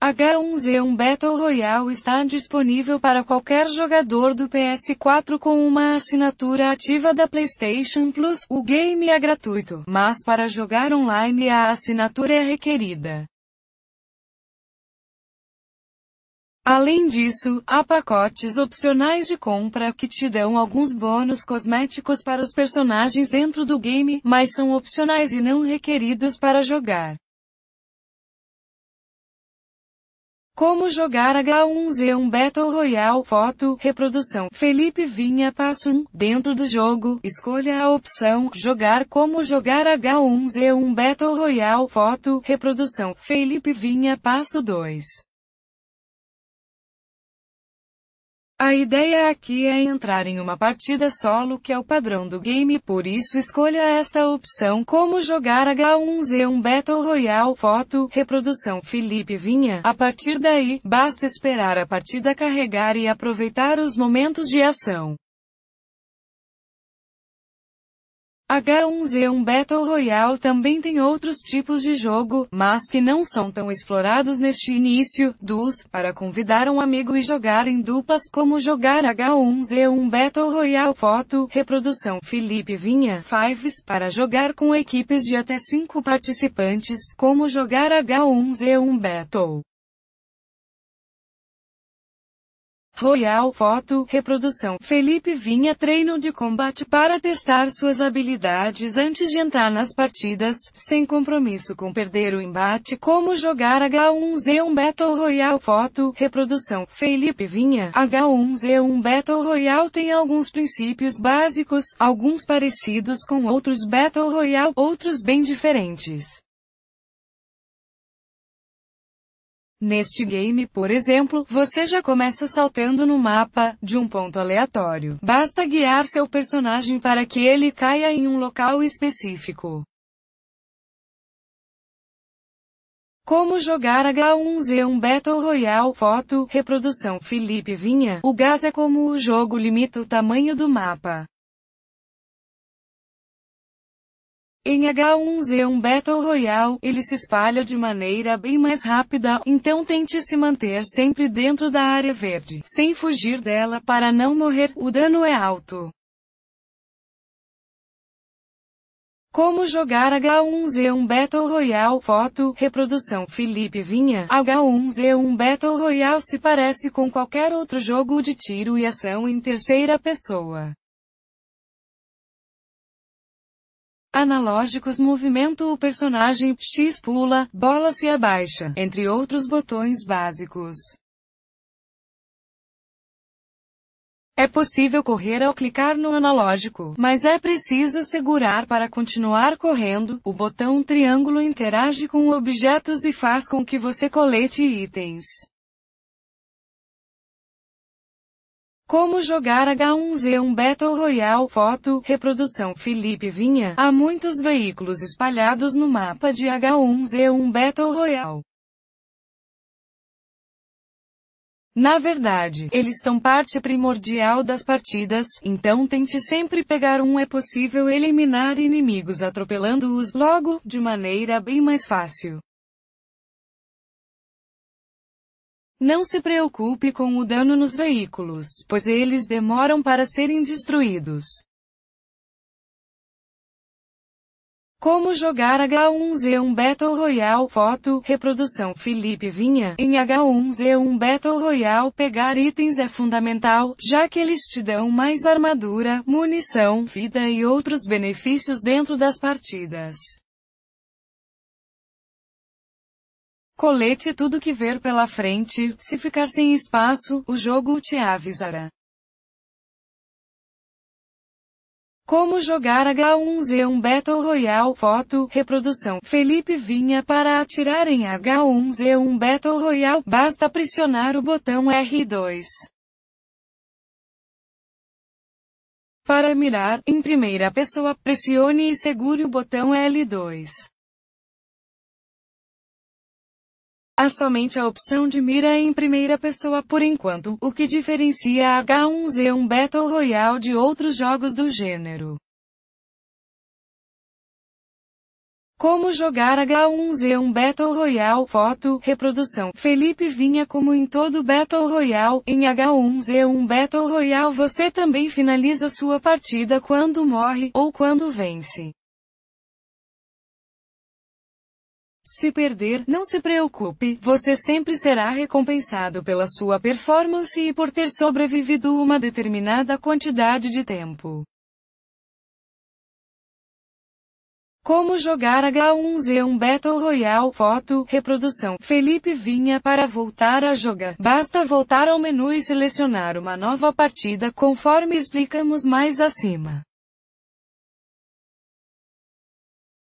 H1Z1 Battle Royale está disponível para qualquer jogador do PS4 com uma assinatura ativa da PlayStation Plus. O game é gratuito, mas para jogar online a assinatura é requerida. Além disso, há pacotes opcionais de compra que te dão alguns bônus cosméticos para os personagens dentro do game, mas são opcionais e não requeridos para jogar. Como jogar H1Z1 Battle Royale Foto Reprodução Felipe Vinha Passo 1 Dentro do jogo, escolha a opção Jogar Como jogar H1Z1 Battle Royale Foto Reprodução Felipe Vinha Passo 2 A ideia aqui é entrar em uma partida solo que é o padrão do game, por isso escolha esta opção como jogar H1Z1 Battle Royale, foto, reprodução Felipe Vinha. A partir daí, basta esperar a partida carregar e aproveitar os momentos de ação. H1Z1 Battle Royale também tem outros tipos de jogo, mas que não são tão explorados neste início, dos, para convidar um amigo e jogar em duplas como jogar H1Z1 Battle Royale Foto, reprodução Felipe Vinha, Fives, para jogar com equipes de até 5 participantes, como jogar H1Z1 Battle. Royal Foto Reprodução Felipe vinha treino de combate para testar suas habilidades antes de entrar nas partidas, sem compromisso com perder o embate como jogar H1Z1 Battle Royale Foto Reprodução Felipe vinha H1Z1 Battle Royale tem alguns princípios básicos, alguns parecidos com outros Battle Royale, outros bem diferentes. Neste game, por exemplo, você já começa saltando no mapa, de um ponto aleatório. Basta guiar seu personagem para que ele caia em um local específico. Como jogar H1Z1 Battle Royale? Foto, reprodução Felipe Vinha. O gás é como o jogo limita o tamanho do mapa. Em H1Z1 Battle Royale, ele se espalha de maneira bem mais rápida, então tente se manter sempre dentro da área verde, sem fugir dela para não morrer, o dano é alto. Como jogar H1Z1 Battle Royale? Foto, reprodução Felipe Vinha. H1Z1 Battle Royale se parece com qualquer outro jogo de tiro e ação em terceira pessoa. analógicos movimento o personagem, X pula, bola se abaixa, entre outros botões básicos. É possível correr ao clicar no analógico, mas é preciso segurar para continuar correndo. O botão triângulo interage com objetos e faz com que você colete itens. Como jogar H1Z1 Battle Royale Foto, reprodução Felipe Vinha, há muitos veículos espalhados no mapa de H1Z1 Battle Royale. Na verdade, eles são parte primordial das partidas, então tente sempre pegar um é possível eliminar inimigos atropelando-os logo, de maneira bem mais fácil. Não se preocupe com o dano nos veículos, pois eles demoram para serem destruídos. Como jogar H1Z1 Battle Royale? Foto, reprodução Felipe Vinha. Em H1Z1 Battle Royale, pegar itens é fundamental, já que eles te dão mais armadura, munição, vida e outros benefícios dentro das partidas. Colete tudo que ver pela frente, se ficar sem espaço, o jogo te avisará. Como jogar H1Z1 Battle Royale? Foto, reprodução. Felipe Vinha para atirar em H1Z1 Battle Royale, basta pressionar o botão R2. Para mirar, em primeira pessoa, pressione e segure o botão L2. Há somente a opção de mira em primeira pessoa por enquanto, o que diferencia a H1Z1 Battle Royale de outros jogos do gênero. Como jogar H1Z1 Battle Royale? Foto, reprodução. Felipe Vinha como em todo Battle Royale, em H1Z1 Battle Royale você também finaliza sua partida quando morre, ou quando vence. Se perder, não se preocupe, você sempre será recompensado pela sua performance e por ter sobrevivido uma determinada quantidade de tempo. Como jogar H1Z1 Battle Royale? Foto, reprodução. Felipe Vinha para voltar a jogar. Basta voltar ao menu e selecionar uma nova partida conforme explicamos mais acima.